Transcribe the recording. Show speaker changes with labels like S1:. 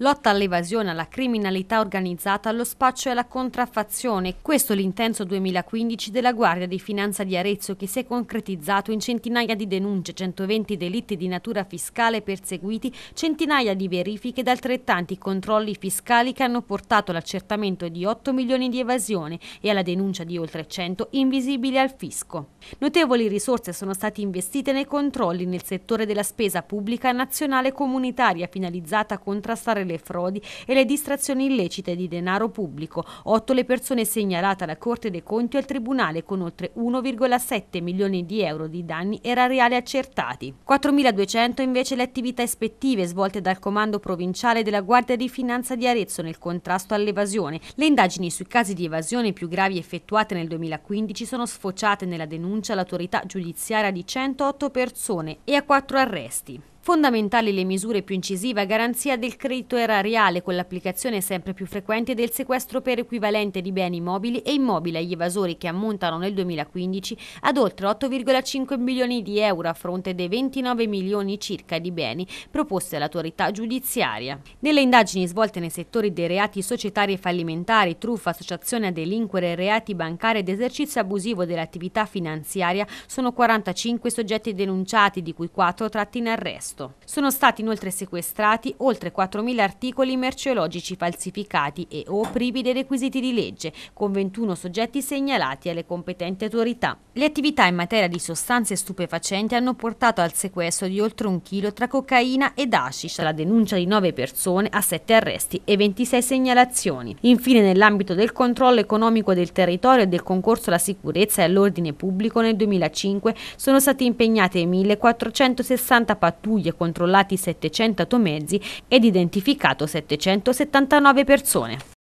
S1: lotta all'evasione, alla criminalità organizzata, allo spaccio e alla contraffazione. Questo è l'intenso 2015 della Guardia di Finanza di Arezzo che si è concretizzato in centinaia di denunce, 120 delitti di natura fiscale perseguiti, centinaia di verifiche ed altrettanti controlli fiscali che hanno portato all'accertamento di 8 milioni di evasione e alla denuncia di oltre 100 invisibili al fisco. Notevoli risorse sono state investite nei controlli nel settore della spesa pubblica nazionale e comunitaria finalizzata a contrastare le frodi e le distrazioni illecite di denaro pubblico, 8 le persone segnalate alla Corte dei Conti e al Tribunale con oltre 1,7 milioni di euro di danni erariali accertati. 4.200 invece le attività ispettive svolte dal Comando Provinciale della Guardia di Finanza di Arezzo nel contrasto all'evasione. Le indagini sui casi di evasione più gravi effettuate nel 2015 sono sfociate nella denuncia all'autorità giudiziaria di 108 persone e a quattro arresti. Fondamentali le misure più incisive a garanzia del credito erariale con l'applicazione sempre più frequente del sequestro per equivalente di beni mobili e immobili agli evasori che ammontano nel 2015 ad oltre 8,5 milioni di euro a fronte dei 29 milioni circa di beni proposti all'autorità giudiziaria. Nelle indagini svolte nei settori dei reati societari e fallimentari, truffa, associazione a delinquere, reati bancari ed esercizio abusivo dell'attività finanziaria sono 45 soggetti denunciati di cui 4 tratti in arresto agosto. Sono stati inoltre sequestrati oltre 4.000 articoli merceologici falsificati e o privi dei requisiti di legge, con 21 soggetti segnalati alle competenti autorità. Le attività in materia di sostanze stupefacenti hanno portato al sequestro di oltre un chilo tra cocaina ed hashish, alla denuncia di 9 persone a 7 arresti e 26 segnalazioni. Infine, nell'ambito del controllo economico del territorio e del concorso alla sicurezza e all'ordine pubblico nel 2005 sono state impegnate 1.460 pattuglie e controllati 700 automezzi ed identificato 779 persone.